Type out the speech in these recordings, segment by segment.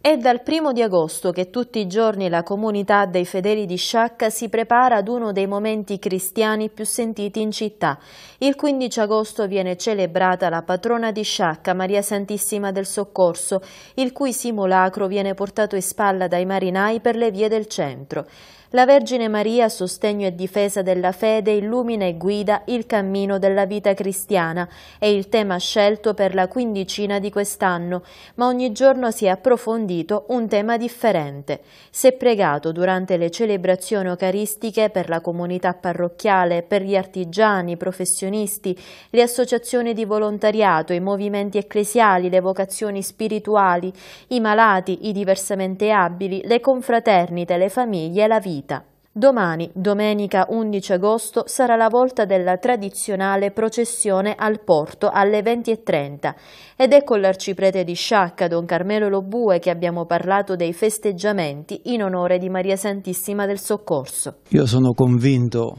È dal primo di agosto che tutti i giorni la comunità dei fedeli di Sciacca si prepara ad uno dei momenti cristiani più sentiti in città. Il 15 agosto viene celebrata la patrona di Sciacca, Maria Santissima del Soccorso, il cui simulacro viene portato in spalla dai marinai per le vie del centro. La Vergine Maria, sostegno e difesa della fede, illumina e guida il cammino della vita cristiana, è il tema scelto per la quindicina di quest'anno, ma ogni giorno si è approfondito un tema differente. Si è pregato durante le celebrazioni eucaristiche per la comunità parrocchiale, per gli artigiani, i professionisti, le associazioni di volontariato, i movimenti ecclesiali, le vocazioni spirituali, i malati, i diversamente abili, le confraternite, le famiglie e la vita, vita. Domani, domenica 11 agosto, sarà la volta della tradizionale processione al porto alle 20.30 ed è con ecco l'arciprete di Sciacca, Don Carmelo Lobue, che abbiamo parlato dei festeggiamenti in onore di Maria Santissima del Soccorso. Io sono convinto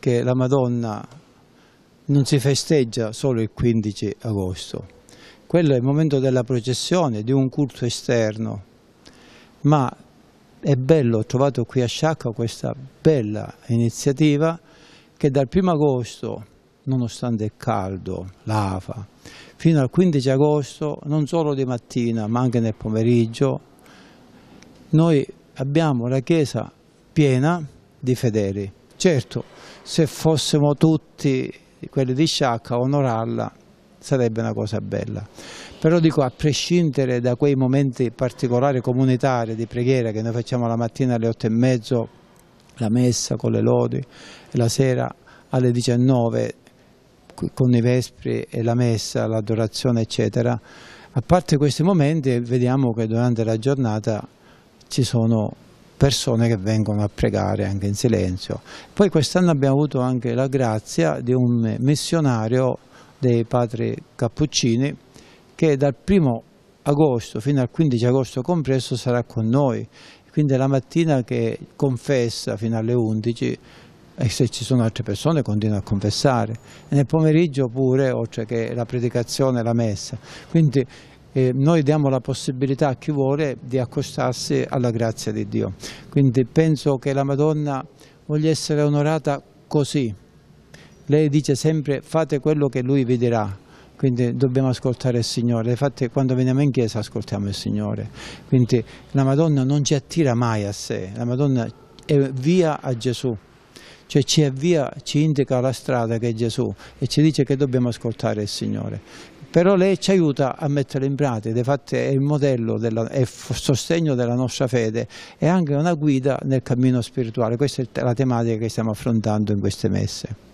che la Madonna non si festeggia solo il 15 agosto, quello è il momento della processione, di un culto esterno, ma è bello, ho trovato qui a Sciacca questa bella iniziativa che dal 1 agosto, nonostante il caldo, lava, fino al 15 agosto, non solo di mattina ma anche nel pomeriggio, noi abbiamo la chiesa piena di fedeli. Certo, se fossimo tutti quelli di Sciacca a onorarla sarebbe una cosa bella. Però dico, a prescindere da quei momenti particolari comunitari di preghiera che noi facciamo la mattina alle 8 e mezzo, la messa con le lodi, e la sera alle 19 con i vespri e la messa, l'adorazione eccetera, a parte questi momenti vediamo che durante la giornata ci sono persone che vengono a pregare anche in silenzio. Poi quest'anno abbiamo avuto anche la grazia di un missionario dei padri cappuccini che dal primo agosto fino al 15 agosto compreso sarà con noi quindi la mattina che confessa fino alle 11 e se ci sono altre persone continua a confessare e nel pomeriggio pure oltre che la predicazione e la messa quindi eh, noi diamo la possibilità a chi vuole di accostarsi alla grazia di Dio quindi penso che la Madonna voglia essere onorata così lei dice sempre fate quello che lui vi dirà, Quindi dobbiamo ascoltare il Signore, infatti quando veniamo in chiesa ascoltiamo il Signore. Quindi la Madonna non ci attira mai a sé, la Madonna è via a Gesù, cioè ci avvia, ci indica la strada che è Gesù e ci dice che dobbiamo ascoltare il Signore. Però lei ci aiuta a metterlo in pratica, infatti è il modello, della, è il sostegno della nostra fede e anche una guida nel cammino spirituale. Questa è la tematica che stiamo affrontando in queste messe.